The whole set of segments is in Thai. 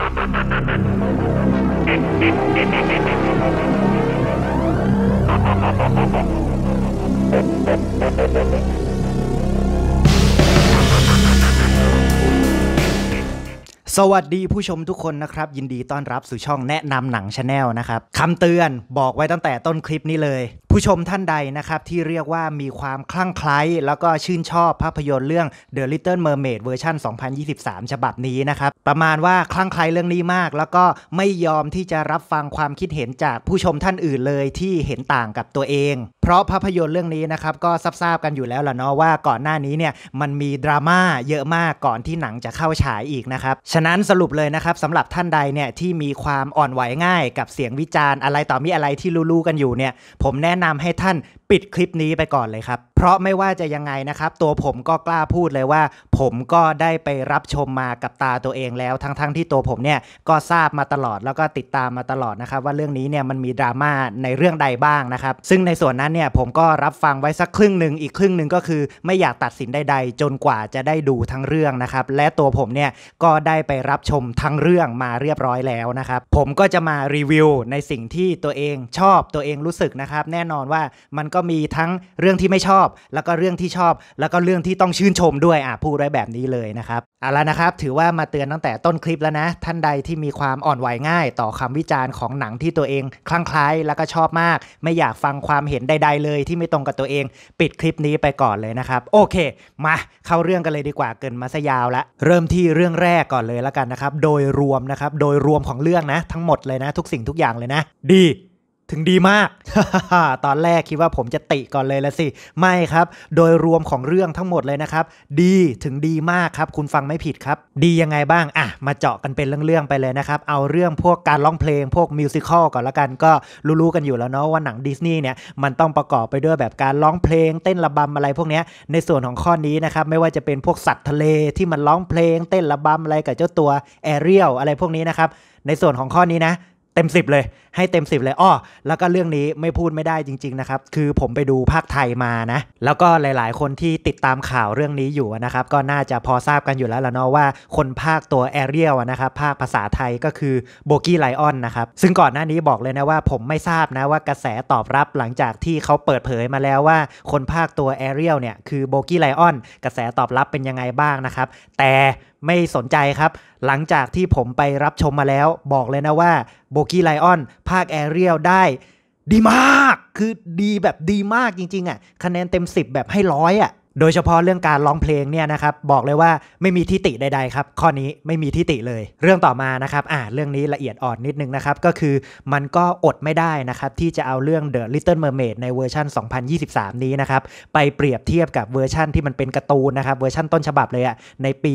Thank you. สวัสดีผู้ชมทุกคนนะครับยินดีต้อนรับสู่ช่องแนะนำหนังชาแนลนะครับคำเตือนบอกไว้ตั้งแต่ต้นคลิปนี้เลย ผู้ชมท่านใดนะครับที่เรียกว่ามีความคลั่งไคล้แล้วก็ชื่นชอบภาพยนตร์เรื่อง The Little Mermaid เวอร์ชัน2023 ฉบับนี้นะครับประมาณว่าคลั่งไคล้เรื่องนี้มาก แล้วก็ไม่ยอมที่จะรับฟังความคิดเห็นจากผู้ชมท่านอื่นเลยที่เห็นต่างกับตัวเองราะภาพยนตร์เรื่องนี้นะครับก็ซับทราบกันอยู่แล้วล่ะเนาะว่าก่อนหน้านี้เนี่ยมันมีดราม่าเยอะมากก่อนที่หนังจะเข้าฉายอีกนะครับฉะนั้นสรุปเลยนะครับสำหรับท่านใดเนี่ยที่มีความอ่อนไหวง่ายกับเสียงวิจารณ์ อะไรต่อมีอะไรที่ลู่ๆกันอยู่เนี่ยผมแนะนำให้ท่านปิดคลิปนี้ไปก่อนเลยครับเพราะไม่ว่าจะยังไงนะครับตัวผมก็กล้าพูดเลยว่า ผมก็ได้ไปรับชมมากับตาตัวเองแล้วทั้งๆทที่ตัวผมเนี่ยก็ทราบมาตลอดแล้วก็ติดตามมาตลอดนะครับว่าเรื่องนี้เนี่ยมันมีดราม่าในเรื่องใดบ้างนะครับซึ่งในส่วนนั้นเนี่ยผมก็รับฟังไว้สักครึ่งหนึ่งอีกครึ่งหนึ่งก็คือ ไม่อยากตัดสินใด ๆ จนกว่าจะได้ดูทั้งเรื่องนะครับและตัวผมเนี่ยก็ได้ไปรับชมทั้งเรื่องมาเรียบร้อยแล้วนะครับผมก็จะมารีวิว ในสิ่งที่ตัวเองชอบตัวเองรู้สึกนะครับแน่นอนว่ามันก็มีทั้งเรื่องที่ไม่ชอบแล้วก็เรื่องที่ชอบแล้วก็เรื่องที่ต้องชื่นชมด้วยอ่ะพูดไว้แบบนี้เลยนะครับ เอาละนะครับ ถือว่ามาเตือนตั้งแต่ต้นคลิปแล้วนะ ท่านใดที่มีความอ่อนไหวง่าย ต่อคำวิจารณ์ของหนังที่ตัวเองคลั่งคล้ายแล้วก็ชอบมาก ไม่อยากฟังความเห็นใด ๆ เลย ที่ไม่ตรงกับตัวเอง ปิดคลิปนี้ไปก่อนเลยนะครับ โอเค มาเข้าเรื่องกันเลยดีกว่าเกินมาซะยาวละเริ่มที่เรื่องแรกก่อนเลยแล้วกันนะครับโดยรวมนะครับโดยรวมของเรื่องนะ ทั้งหมดเลยนะ ทุกสิ่งทุกอย่างเลยนะ ดีถึงดีมาก ตอนแรกคิดว่าผมจะติก่อนเลยละสิ ไม่ครับ โดยรวมของเรื่องทั้งหมดเลยนะครับ ดีถึงดีมากครับ คุณฟังไม่ผิดครับ ดียังไงบ้างอ่ะมาเจาะกันเป็นเรื่องๆไปเลยนะครับ เอาเรื่องพวกการร้องเพลง พวกมิวสิควลก่อนละกัน ก็รู้ๆกันอยู่แล้วเนาะว่าหนังดิสนีย์เนี่ย มันต้องประกอบไปด้วยแบบการร้องเพลงเต้นระบำอะไรพวกนี้ ในส่วนของข้อนี้นะครับ ไม่ว่าจะเป็นพวกสัตว์ทะเลที่มันร้องเพลง เต้นระบำอะไรกับเจ้าตัวแอเรียลอะไรพวกนี้นะครับ ในส่วนของข้อนี้นะ เต็ม10เลยให้เต็มสิบเลยอ้อแล้วก็เรื่องนี้ไม่พูดไม่ได้จริงๆ นะครับ คือผมไปดูภาคไทยมานะ แล้วก็หลายๆ คนที่ติดตามข่าวเรื่องนี้อยู่นะครับ ก็น่าจะพอทราบกันอยู่แล้วละเนาะว่า คนภาคตัวแอเรียลนะครับ ภาคภาษาไทยก็คือโบกี้ไลออนนะครับ ซึ่งก่อนหน้านี้บอกเลยนะว่า ผมไม่ทราบนะว่ากระแสตอบรับหลังจากที่เขาเปิดเผยมาแล้วว่า คนภาคตัวแอเรียลเนี่ยคือโบกี้ไลออน กระแสตอบรับเป็นยังไงบ้างนะครับ แต่ไม่สนใจครับ หลังจากที่ผมไปรับชมมาแล้วบอกเลยนะว่าโบกี้ไลออนภาคแอเรียลได้ดีมาก คือดีแบบดีมากจริงๆอ่ะ คะแนนเต็ม 10 แบบให้ร้อยอ่ะโดยเฉพาะเรื่องการร้องเพลงเนี่ยนะครับบอกเลยว่าไม่มีทิติใดๆครับ ข้อนี้ไม่มีทิติเลย เรื่องต่อมานะครับอ่าเรื่องนี้ละเอียดอ่อนนิดนึงนะครับก็คือมันก็อดไม่ได้นะครับที่จะเอาเรื่อง The Little Mermaid ในเวอร์ชัน2023 นี้นะครับไปเปรียบเทียบกับเวอร์ชันที่มันเป็นการ์ตูนนะครับ เวอร์ชันต้นฉบับเลยอ่ะในปี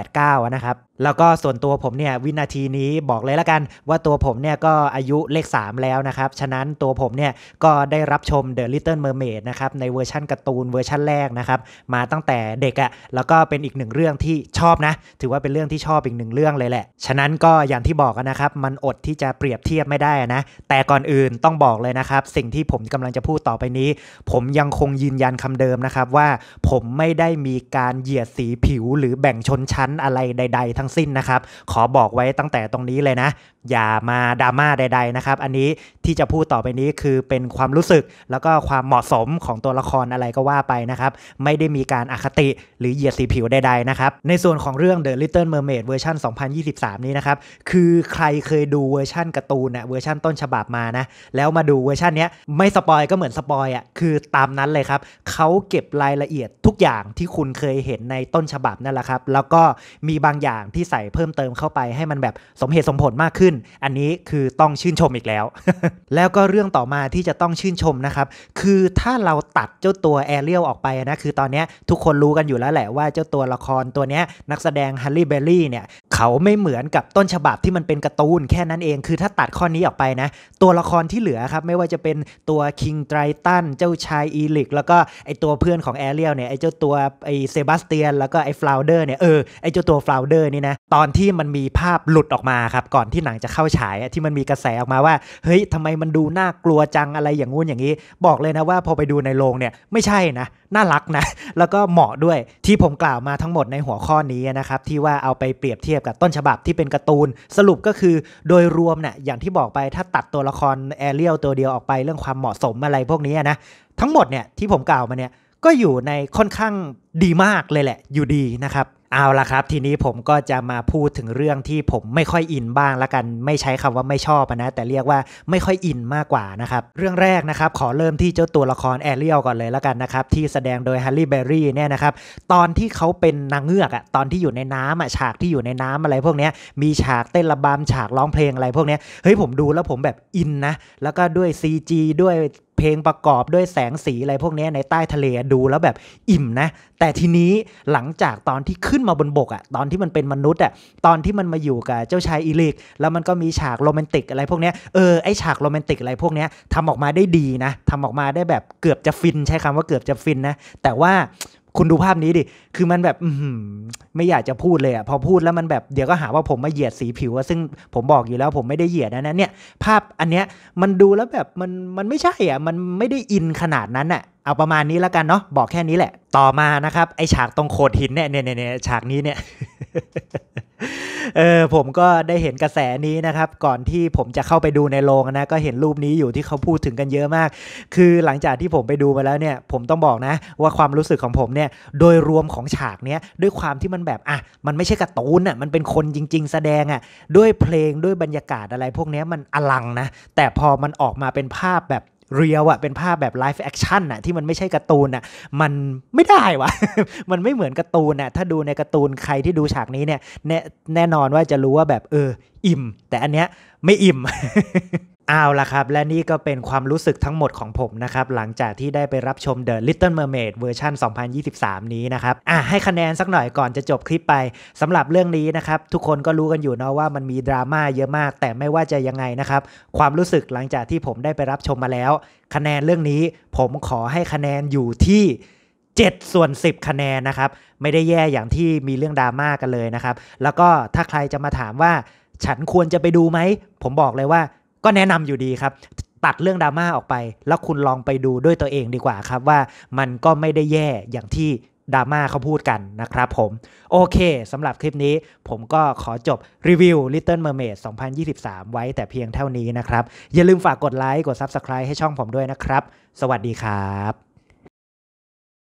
1989 นะครับแล้วก็ส่วนตัวผมเนี่ยวินาทีนี้บอกเลยละกัน ว่าตัวผมเนี่ยก็อายุเลข 3 แล้วนะครับฉะนั้นตัวผมเนี่ยก็ได้รับชม The Little Mermaid นะครับในเวอร์ชั่นการ์ตูนเวอร์ชั่นแรกนะครับมาตั้งแต่เด็กอะ่ะแล้วก็เป็นอีกหนึ่งเรื่องที่ชอบนะ ถือว่าเป็นเรื่องที่ชอบอีกหนึ่งเรื่องเลยแหละฉะนั้นก็อย่างที่บอกนะครับมันอดที่จะเปรียบเทียบไม่ได้นะแต่ก่อนอื่นต้องบอกเลยนะครับสิ่งที่ผมกำลังจะพูดต่อไปนี้ ผมยังคงยืนยันคำเดิมนะครับว่าผมไม่ได้มีการเหยียดสีผิวหรือแบ่งชนชั้นอะไรใด ๆทั้งสิ้นนะครับขอบอกไว้ตั้งแต่ตรงนี้เลยนะ อย่ามาดราม่าใดๆนะครับอันนี้ที่จะพูดต่อไปนี้คือเป็นความรู้สึกแล้วก็ความเหมาะสมของตัวละครอะไรก็ว่าไปนะครับไม่ได้มีการอาคติหรือเหยียดสีผิวใดๆนะครับในส่วนของเรื่อง The Little Mermaid เวอร์ชัน2023 นี้นะครับคือใครเคยดูเวอร์ชันการ์ตูนเนี่ยเวอร์ชันต้นฉบับมานะแล้วมาดูเวอร์ชันนี้ไม่สปอยก็เหมือนสปอยอะ่ะคือตามนั้นเลยครับเขาเก็บรายละเอียดทุกอย่างที่คุณเคยเห็นในต้นฉบับนั่นแหละครับแล้วก็มีบางอย่างที่ที่ใส่เพิ่มเติมเข้าไปให้มันแบบสมเหตุสมผลมากขึ้น อันนี้คือต้องชื่นชมอีกแล้ว แล้วก็เรื่องต่อมาที่จะต้องชื่นชมนะครับ คือถ้าเราตัดเจ้าตัวแอรเรียลออกไปนะ คือตอนนี้ทุกคนรู้กันอยู่แล้วแหละว่าเจ้าตัวละครตัวนี้นักแสดงฮัลลี่เบลลี่เนี่ยเขาไม่เหมือนกับต้นฉบับที่มันเป็นการ์ตูนแค่นั้นเอง คือถ้าตัดข้อนี้ออกไปนะตัวละครที่เหลือครับไม่ว่าจะเป็นตัวคิงไตรตันเจ้าชายอีลิก แล้วก็ไอตัวเพื่อนของแอเรียลเนี่ยไอเจ้าตัวไอเซบาสเตียนแล้วก็ไอฟลาวเดอร์เนี่ยเออไอเจ้าตัวฟลาวเดอร์นี่นะตอนที่มันมีภาพหลุดออกมาครับก่อนที่หนังจะเข้าฉายที่มันมีกระแสออกมาว่า เฮ้ยทำไมมันดูน่ากลัวจังอะไรอย่างงู้นอย่างนี้ บอกเลยนะว่าพอไปดูในโรงเนี่ยไม่ใช่นะน่ารักนะแล้วก็เหมาะด้วยที่ผมกล่าวมาทั้งหมดในหัวข้อนี้นะครับที่ว่าเอาไปเปรียบเทียบกับแบบต้นฉบับที่เป็นการ์ตูนสรุปก็คือโดยรวมเนะี่ยอย่างที่บอกไปถ้าตัดตัวละครแอเรียลตัวเดียวออกไปเรื่องความเหมาะสมอะไรพวกนี้นะทั้งหมดเนี่ยที่ผมกล่าวมาเนี่ยก็อยู่ในค่อนข้างดีมากเลยแหละอยู่ดีนะครับเอาละครับทีนี้ผมก็จะมาพูดถึงเรื่องที่ผมไม่ค่อยอินบ้างละกัน ไม่ใช้คำว่าไม่ชอบนะแต่เรียกว่าไม่ค่อยอินมากกว่านะครับเรื่องแรกนะครับขอเริ่มที่เจ้าตัวละครแอเรียลก่อนเลยละกันนะครับที่แสดงโดยฮร์รี่เบอร์รี่เนี่ยนะครับตอนที่เขาเป็นนางเงือกอะตอนที่อยู่ในน้ำอะฉากที่อยู่ในน้ำอะไรพวกนี้มีฉากเต้นระบำ ฉากร้องเพลงอะไรพวกนี้เฮ้ยผมดูแล้วผมแบบอินนะแล้วก็ด้วย CG ด้วยเพลงประกอบด้วยแสงสีอะไรพวกนี้ในใต้ทะเลดูแล้วแบบอิ่มนะ แต่ทีนี้หลังจากตอนที่ขึ้นมาบนบกอะ่ะ ตอนที่มันเป็นมนุษย์อะ่ะตอนที่มันมาอยู่กับเจ้าชายอีลิก แล้วมันก็มีฉากโรแมนติกอะไรพวกนี้เออไอฉากโรแมนติกอะไรพวกนี้ทำออกมาได้ดีนะทำออกมาได้แบบเกือบจะฟิน ใช้คำว่าเกือบจะฟินนะ แต่ว่าคุณดูภาพนี้ดิ คือมันแบบไม่อยากจะพูดเลยอะพอพูดแล้วมันแบบเดี๋ยวก็หาว่าผมมาเหยียดสีผิวซึ่งผมบอกอยู่แล้วผมไม่ได้เหยียดนะนะเนี่ยภาพอันเนี้ยมันดูแล้วแบบมันมันไม่ใช่อ่ะ มันไม่ได้อินขนาดนั้นอะเอาประมาณนี้แล้วกันเนาะ บอกแค่นี้แหละ ต่อมานะครับ ไอฉากตรงโขดหินเนี่ยเนี่ยเนี่ยฉากนี้เนี่ยเออผมก็ได้เห็นกระแสนี้นะครับก่อนที่ผมจะเข้าไปดูในโรงนะก็เห็นรูปนี้อยู่ที่เขาพูดถึงกันเยอะมาก คือหลังจากที่ผมไปดูมาแล้วเนี่ยผมต้องบอกนะว่าความรู้สึกของผมเนี่ยโดยรวมของฉากเนี้ยด้วยความที่มันแบบอ่ะมันไม่ใช่การ์ตูนอ่ะมันเป็นคนจริงๆแสดงอ่ะด้วยเพลงด้วยบรรยากาศอะไร พวกนี้มันอลังนะแต่พอมันออกมาเป็นภาพแบบเรียวอะเป็นภาพแบบไลฟ์แอคชั่นอะที่มันไม่ใช่การ์ตูนอะมันไม่ได้วะ มันไม่เหมือนการ์ตูนอะถ้าดูในการ์ตูนใครที่ดูฉากนี้เนี่ยแน่แน่นอนว่าจะรู้ว่าแบบเออ อิ่ม แต่อันเนี้ยไม่อิ่มเอาละครับและนี่ก็เป็นความรู้สึกทั้งหมดของผมนะครับหลังจากที่ได้ไปรับชม The Little Mermaid เวอร์ชัน2023 นี้นะครับอ่ะให้คะแนนสักหน่อยก่อนจะจบคลิปไปสำหรับเรื่องนี้นะครับทุกคนก็รู้กันอยู่เนาะว่ามันมีดราม่าเยอะมาก แต่ไม่ว่าจะยังไงนะครับความรู้สึกหลังจากที่ผมได้ไปรับชมมาแล้ว คะแนนเรื่องนี้ผมขอให้คะแนนอยู่ที่ 7 ส่วน 10 คะแนนนะครับไม่ได้แย่อย่างที่มีเรื่องดราม่ากันเลยนะครับแล้วก็ถ้าใครจะมาถามว่าฉันควรจะไปดูไหมผมบอกเลยว่าก็แนะนำอยู่ดีครับ ตัดเรื่องดราม่าออกไปแล้วคุณลองไปดูด้วยตัวเองดีกว่าครับว่ามันก็ไม่ได้แย่อย่างที่ดราม่าเขาพูดกันนะครับผมโอเคสำหรับคลิปนี้ ผมก็ขอจบรีวิว Little Mermaid 2023 ไว้แต่เพียงเท่านี้นะครับ อย่าลืมฝากกดไลค์กด Subscribe ให้ช่องผมด้วยนะครับ สวัสดีครับ